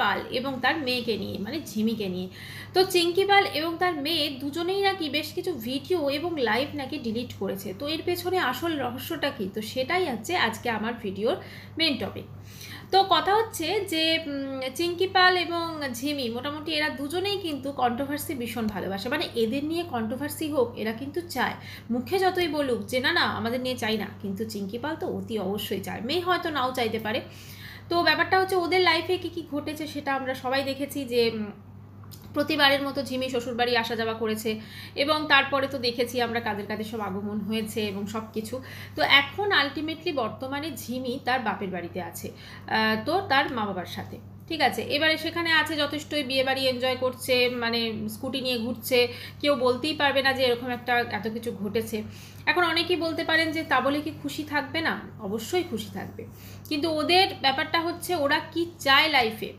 পাল এবং তার মেয়েকে নিয়ে মানে ঝিমিকে নিয়ে তো চিঙ্কি পাল এবং তার মেয়ে দুজনেই নাকি বেশ কিছু ভিডিও এবং লাইভ নাকি ডিলিট করেছে তো এর পেছনে আসল রহস্যটা কী তো সেটাই হচ্ছে আজকে আমার ভিডিওর মেন টপিক তো কথা হচ্ছে যে চিঙ্কি পাল এবং ঝিমি মোটামুটি এরা দুজনেই কিন্তু কন্ট্রোভার্সি ভীষণ ভালোবাসে মানে এদের নিয়ে কন্ট্রোভার্সি হোক এরা কিন্তু চায় মুখে যতই বলুক যে না না আমাদের নিয়ে চাই না কিন্তু চিঙ্কি পাল তো অতি অবশ্যই চায় মেয়ে হয়তো নাও চাইতে পারে তো ব্যাপারটা হচ্ছে ওদের লাইফে কি কি ঘটেছে সেটা আমরা সবাই দেখেছি যে প্রতিবারের মতো ঝিমি শ্বশুরবাড়ি আসা যাওয়া করেছে এবং তারপরে তো দেখেছি আমরা কাদের কাদের সব আগমন হয়েছে এবং সব কিছু তো এখন আলটিমেটলি বর্তমানে ঝিমি তার বাপের বাড়িতে আছে তো তার মা বাবার সাথে ঠিক আছে এবারে সেখানে আছে যথেষ্টই বিয়ে বাড়ি এনজয় করছে মানে স্কুটি নিয়ে ঘুরছে কেউ বলতেই পারবে না যে এরকম একটা এত কিছু ঘটেছে এখন অনেকেই বলতে পারেন যে তা বলে কি খুশি থাকবে না অবশ্যই খুশি থাকবে কিন্তু ওদের ব্যাপারটা হচ্ছে ওরা কি চায় লাইফে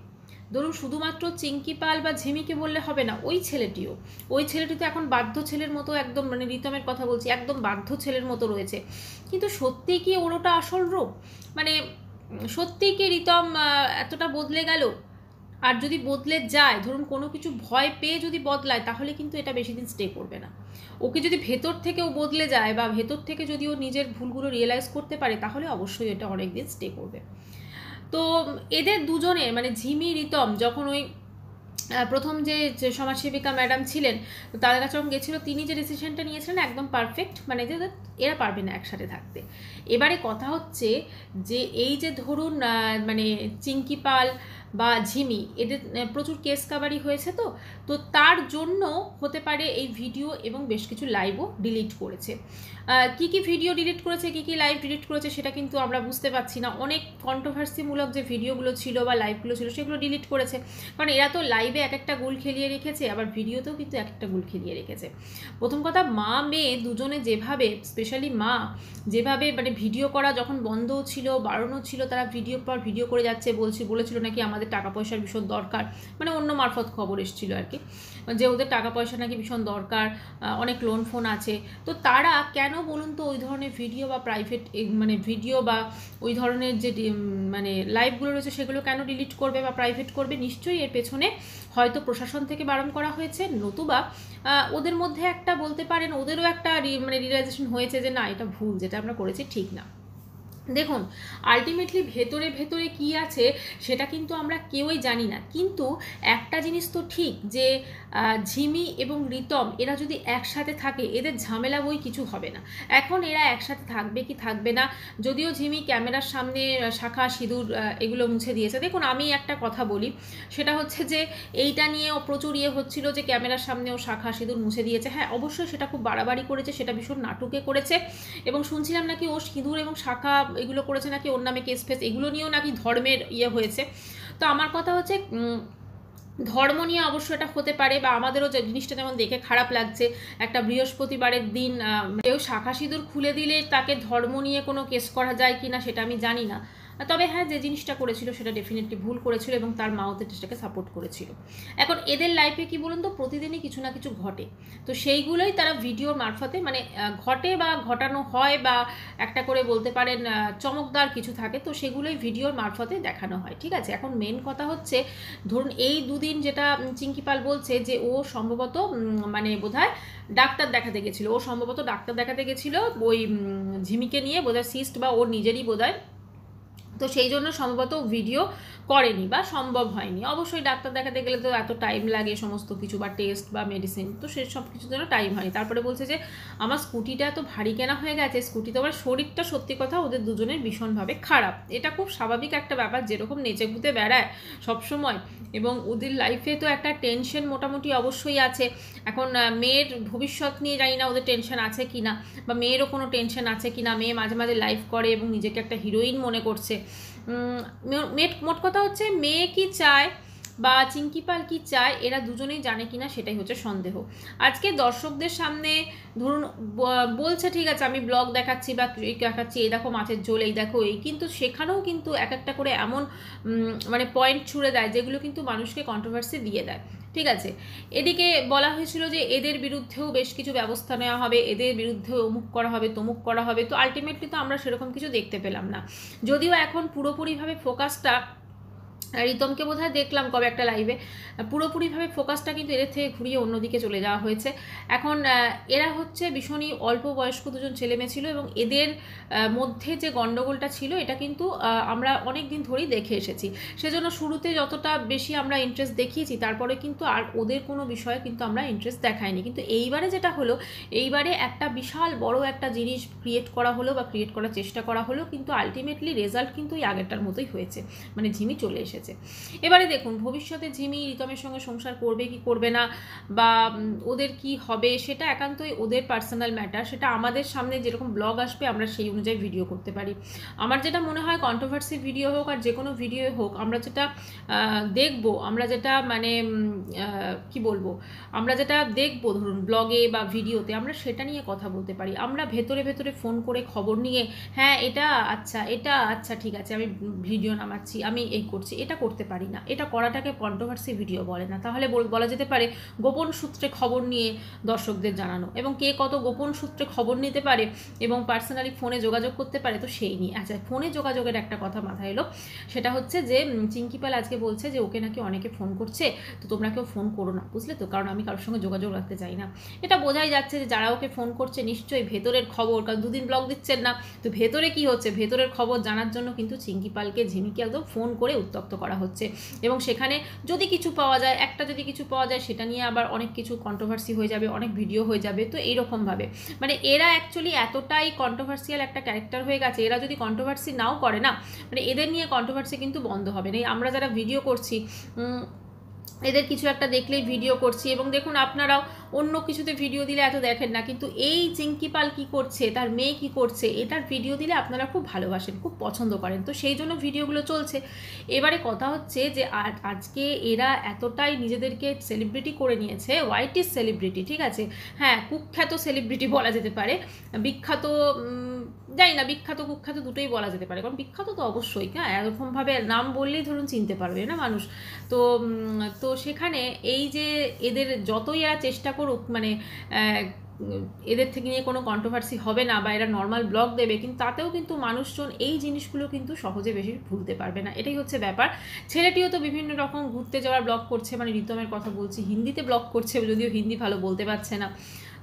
ধরুন শুধুমাত্র চিঙ্কি পাল বা ঝিমিকে বললে হবে না ওই ছেলেটিও ওই ছেলেটি তো এখন বাধ্য ছেলের মতো একদম মানে রিতমের কথা বলছি একদম বাধ্য ছেলের মতো রয়েছে কিন্তু সত্যি কি ওর ওটা আসল রূপ মানে সত্যিই কি রিতম এতটা বদলে গেল আর যদি বদলে যায় ধরুন কোনো কিছু ভয় পেয়ে যদি বদলায় তাহলে কিন্তু এটা বেশি দিন স্টে করবে না ওকে যদি ভেতর থেকেও বদলে যায় বা ভেতর থেকে যদি ও নিজের ভুলগুলো রিয়েলাইজ করতে পারে তাহলে অবশ্যই এটা অনেক দিন স্টে করবে তো এদের দুজনের মানে ঝিমি রিতম যখন ওই প্রথম যে সমাজসেবিকা ম্যাডাম ছিলেন তাদের কাছে যখন গেছিলো তিনি যে ডিসিশনটা নিয়েছিলেন একদম পারফেক্ট মানে যে এরা পারবে না একসাথে থাকতে এবারে কথা হচ্ছে যে এই যে ধরুন মানে চিঙ্কি পাল বা ঝিমি এদের প্রচুর কেস কাভারি হয়েছে তো তো তার জন্য হতে পারে এই ভিডিও এবং বেশ কিছু লাইভও ডিলিট করেছে কি কি ভিডিও ডিলিট করেছে কি কি লাইভ ডিলিট করেছে সেটা কিন্তু আমরা বুঝতে পারছি না অনেক কন্ট্রোভার্সিমূলক যে ভিডিওগুলো ছিল বা লাইভগুলো ছিল সেগুলো ডিলিট করেছে কারণ এরা তো লাইভে এক একটা গোল খেলিয়ে রেখেছে আবার ভিডিওতেও কিন্তু এক একটা গোল খেলিয়ে রেখেছে প্রথম কথা মা মেয়ে দুজনে যেভাবে স্পেশালি মা যেভাবে মানে ভিডিও করা যখন বন্ধও ছিল বাড়ানো ছিল তারা ভিডিও পর ভিডিও করে যাচ্ছে বলছি বলেছিল নাকি আমাদের আমাদের টাকা পয়সার ভীষণ দরকার মানে অন্য মারফত খবর এসেছিলো আর কি যে ওদের টাকা পয়সা নাকি ভীষণ দরকার অনেক লোন ফোন আছে তো তারা কেন বলুন তো ওই ধরনের ভিডিও বা প্রাইভেট মানে ভিডিও বা ওই ধরনের যে মানে লাইভগুলো রয়েছে সেগুলো কেন ডিলিট করবে বা প্রাইভেট করবে নিশ্চয়ই এর পেছনে হয়তো প্রশাসন থেকে বারণ করা হয়েছে নতুবা ওদের মধ্যে একটা বলতে পারেন ওদেরও একটা মানে রিয়েলাইজেশন হয়েছে যে না এটা ভুল যেটা আমরা করেছি ঠিক না দেখুন আলটিমেটলি ভেতরে ভেতরে কি আছে সেটা কিন্তু আমরা কেউই জানি না কিন্তু একটা জিনিস তো ঠিক যে ঝিমি এবং রিতম এরা যদি একসাথে থাকে এদের ঝামেলা বই কিছু হবে না এখন এরা একসাথে থাকবে কি থাকবে না যদিও ঝিমি ক্যামেরার সামনে শাখা সিঁদুর এগুলো মুছে দিয়েছে দেখুন আমি একটা কথা বলি সেটা হচ্ছে যে এইটা নিয়েও প্রচুর ইয়ে হচ্ছিল যে ক্যামেরার সামনেও শাখা সিঁদুর মুছে দিয়েছে হ্যাঁ অবশ্যই সেটা খুব বাড়াবাড়ি করেছে সেটা ভীষণ নাটুকে করেছে এবং শুনছিলাম নাকি ও সিঁদুর এবং শাখা এগুলো করেছে নাকি ওর নামে কেস ফেস এগুলো নিয়েও নাকি ধর্মের ইয়ে হয়েছে তো আমার কথা হচ্ছে ধর্ম নিয়ে অবশ্য এটা হতে পারে বা আমাদেরও যে জিনিসটা যেমন দেখে খারাপ লাগছে একটা বৃহস্পতিবারের দিন কেউ শাখা সিঁদুর খুলে দিলে তাকে ধর্ম নিয়ে কোনো কেস করা যায় কি না সেটা আমি জানি না তবে হ্যাঁ যে জিনিসটা করেছিল সেটা ডেফিনেটলি ভুল করেছিল এবং তার মাও সেটাকে সাপোর্ট করেছিল এখন এদের লাইফে কি বলুন তো প্রতিদিনই কিছু না কিছু ঘটে তো সেইগুলোই তারা ভিডিওর মারফতে মানে ঘটে বা ঘটানো হয় বা একটা করে বলতে পারেন চমকদার কিছু থাকে তো সেগুলোই ভিডিওর মারফতে দেখানো হয় ঠিক আছে এখন মেন কথা হচ্ছে ধরুন এই দুদিন যেটা চিঙ্কিপাল বলছে যে ও সম্ভবত মানে বোধহয় ডাক্তার দেখাতে গেছিলো ও সম্ভবত ডাক্তার দেখাতে গেছিলো ওই ঝিমিকে নিয়ে বোধহয় সিস্ট বা ওর নিজেরই বোধহয় তো সেই জন্য সম্ভবত ভিডিও করেনি বা সম্ভব হয়নি অবশ্যই ডাক্তার দেখাতে গেলে তো এত টাইম লাগে সমস্ত কিছু বা টেস্ট বা মেডিসিন তো সে সব কিছু জন্য টাইম হয়নি তারপরে বলছে যে আমার স্কুটিটা তো ভারী কেনা হয়ে গেছে স্কুটি তো আমার শরীরটা সত্যি কথা ওদের দুজনের ভীষণভাবে খারাপ এটা খুব স্বাভাবিক একটা ব্যাপার যেরকম নেচে ঘুতে বেড়ায় সবসময় এবং ওদের লাইফে তো একটা টেনশন মোটামুটি অবশ্যই আছে এখন মেয়ের ভবিষ্যৎ নিয়ে জানি না ওদের টেনশন আছে কি না বা মেয়েরও কোনো টেনশন আছে কি না মেয়ে মাঝে মাঝে লাইফ করে এবং নিজেকে একটা হিরোইন মনে করছে মোট কথা হচ্ছে মেয়ে কি চায় বা চিঙ্কি পাল কি চায় এরা দুজনেই জানে কিনা সেটাই হচ্ছে সন্দেহ আজকে দর্শকদের সামনে ধরুন বলছে ঠিক আছে আমি ব্লগ দেখাচ্ছি বা দেখাচ্ছি এই দেখো মাছের ঝোল এই দেখো এই কিন্তু সেখানেও কিন্তু এক একটা করে এমন মানে পয়েন্ট ছুড়ে দেয় যেগুলো কিন্তু মানুষকে কন্ট্রোভার্সি দিয়ে দেয় ঠিক আছে এদিকে বলা হয়েছিল যে এদের বিরুদ্ধেও বেশ কিছু ব্যবস্থা নেওয়া হবে এদের বিরুদ্ধে অমুক করা হবে তমুক করা হবে তো আলটিমেটলি তো আমরা সেরকম কিছু দেখতে পেলাম না যদিও এখন পুরোপুরিভাবে ফোকাসটা রিতমকে বোধ দেখলাম কবে একটা লাইভে পুরোপুরিভাবে ফোকাসটা কিন্তু এদের থেকে ঘুরিয়ে অন্যদিকে চলে যাওয়া হয়েছে এখন এরা হচ্ছে ভীষণই অল্প বয়স্ক দুজন ছেলেমেয়ে ছিল এবং এদের মধ্যে যে গণ্ডগোলটা ছিল এটা কিন্তু আমরা অনেক দিন ধরেই দেখে এসেছি সেজন্য শুরুতে যতটা বেশি আমরা ইন্টারেস্ট দেখিয়েছি তারপরে কিন্তু আর ওদের কোনো বিষয়ে কিন্তু আমরা ইন্টারেস্ট দেখাইনি কিন্তু এইবারে যেটা হলো এইবারে একটা বিশাল বড় একটা জিনিস ক্রিয়েট করা হলো বা ক্রিয়েট করার চেষ্টা করা হলো কিন্তু আলটিমেটলি রেজাল্ট কিন্তু ওই আগেরটার মতোই হয়েছে মানে ঝিমি চলে এসেছে এসেছে এবারে দেখুন ভবিষ্যতে ঝিমি রিতমের সঙ্গে সংসার করবে কি করবে না বা ওদের কি হবে সেটা একান্তই ওদের পার্সোনাল ম্যাটার সেটা আমাদের সামনে যেরকম ব্লগ আসবে আমরা সেই অনুযায়ী ভিডিও করতে পারি আমার যেটা মনে হয় কন্ট্রোভার্সি ভিডিও হোক আর যে কোনো ভিডিও হোক আমরা যেটা দেখব আমরা যেটা মানে কি বলবো আমরা যেটা দেখবো ধরুন ব্লগে বা ভিডিওতে আমরা সেটা নিয়ে কথা বলতে পারি আমরা ভেতরে ভেতরে ফোন করে খবর নিয়ে হ্যাঁ এটা আচ্ছা এটা আচ্ছা ঠিক আছে আমি ভিডিও নামাচ্ছি আমি এই করছি এটা এটা করতে পারি না এটা করাটাকে কন্ট্রোভার্সি ভিডিও বলে না তাহলে বলা যেতে পারে গোপন সূত্রে খবর নিয়ে দর্শকদের জানানো এবং কে কত গোপন সূত্রে খবর নিতে পারে এবং পার্সোনালি ফোনে যোগাযোগ করতে পারে তো সেই নিয়ে আচ্ছা ফোনে যোগাযোগের একটা কথা মাথায় এলো সেটা হচ্ছে যে চিঙ্কিপাল আজকে বলছে যে ওকে নাকি অনেকে ফোন করছে তো তোমরা কেউ ফোন করো না বুঝলে তো কারণ আমি কারোর সঙ্গে যোগাযোগ রাখতে চাই না এটা বোঝাই যাচ্ছে যে যারা ওকে ফোন করছে নিশ্চয়ই ভেতরের খবর কারণ দুদিন ব্লগ দিচ্ছেন না তো ভেতরে কি হচ্ছে ভেতরের খবর জানার জন্য কিন্তু চিঙ্কিপালকে ঝিমিকে একদম ফোন করে উত্তপ্ত করা হচ্ছে এবং সেখানে যদি কিছু পাওয়া যায় একটা যদি কিছু পাওয়া যায় সেটা নিয়ে আবার অনেক কিছু কন্ট্রোভার্সি হয়ে যাবে অনেক ভিডিও হয়ে যাবে তো এইরকমভাবে মানে এরা অ্যাকচুয়ালি এতটাই কন্ট্রোভার্সিয়াল একটা ক্যারেক্টার হয়ে গেছে এরা যদি কন্ট্রোভার্সি নাও করে না মানে এদের নিয়ে কন্ট্রোভার্সি কিন্তু বন্ধ হবে না আমরা যারা ভিডিও করছি এদের কিছু একটা দেখলেই ভিডিও করছি এবং দেখুন আপনারাও অন্য কিছুতে ভিডিও দিলে এত দেখেন না কিন্তু এই চিঙ্কি পাল কী করছে তার মেয়ে কী করছে এটার ভিডিও দিলে আপনারা খুব ভালোবাসেন খুব পছন্দ করেন তো সেই জন্য ভিডিওগুলো চলছে এবারে কথা হচ্ছে যে আজকে এরা এতটাই নিজেদেরকে সেলিব্রিটি করে নিয়েছে হোয়াইট ইস সেলিব্রিটি ঠিক আছে হ্যাঁ কুখ্যাত সেলিব্রিটি বলা যেতে পারে বিখ্যাত জানি না বিখ্যাত কুখ্যাত দুটোই বলা যেতে পারে কারণ বিখ্যাত তো অবশ্যই হ্যাঁ এরকমভাবে নাম বললেই ধরুন চিনতে পারবে না মানুষ তো তো সেখানে এই যে এদের যতই এরা চেষ্টা করুক মানে এদের থেকে নিয়ে কোনো কন্ট্রোভার্সি হবে না বা এরা নর্মাল ব্লগ দেবে কিন্তু তাতেও কিন্তু মানুষজন এই জিনিসগুলো কিন্তু সহজে বেশি ভুলতে পারবে না এটাই হচ্ছে ব্যাপার ছেলেটিও তো বিভিন্ন রকম ঘুরতে যাওয়ার ব্লগ করছে মানে রিতমের কথা বলছি হিন্দিতে ব্লগ করছে যদিও হিন্দি ভালো বলতে পারছে না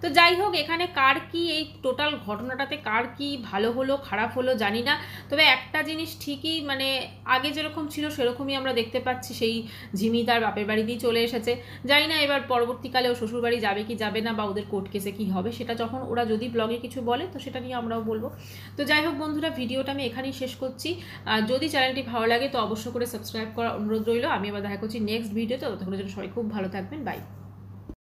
তো যাই হোক এখানে কার কি এই টোটাল ঘটনাটাতে কার কি ভালো হলো খারাপ হলো জানি না তবে একটা জিনিস ঠিকই মানে আগে যেরকম ছিল সেরকমই আমরা দেখতে পাচ্ছি সেই ঝিমি তার বাপের দিয়ে চলে এসেছে জানি না এবার পরবর্তীকালে ও শ্বশুরবাড়ি যাবে কি যাবে না বা ওদের কোর্ট কেসে কি হবে সেটা যখন ওরা যদি ব্লগে কিছু বলে তো সেটা নিয়ে আমরাও বলবো তো যাই হোক বন্ধুরা ভিডিওটা আমি এখানেই শেষ করছি যদি চ্যানেলটি ভালো লাগে তো অবশ্য করে সাবস্ক্রাইব করা অনুরোধ রইল আমি আবার দেখা করছি নেক্সট ভিডিওতে ততক্ষণের জন্য সবাই খুব ভালো থাকবেন বাই